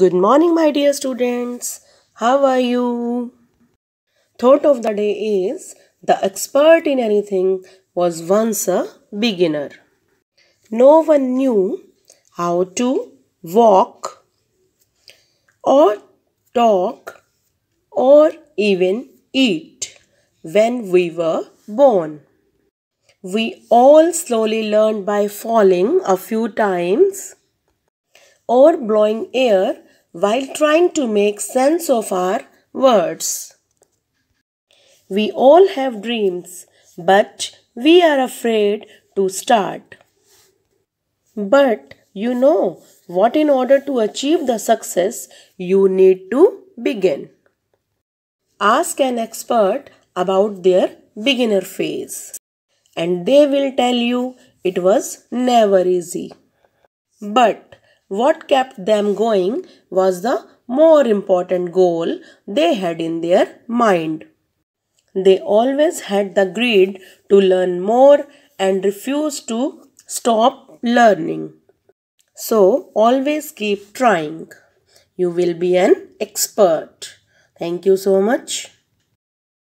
Good morning, my dear students. How are you? Thought of the day is the expert in anything was once a beginner. No one knew how to walk or talk or even eat when we were born. We all slowly learned by falling a few times or blowing air while trying to make sense of our words. We all have dreams, but we are afraid to start. But you know what, in order to achieve the success, you need to begin. Ask an expert about their beginner phase, and they will tell you it was never easy. But what kept them going was the more important goal they had in their mind. They always had the greed to learn more and refused to stop learning. So, always keep trying. You will be an expert. Thank you so much.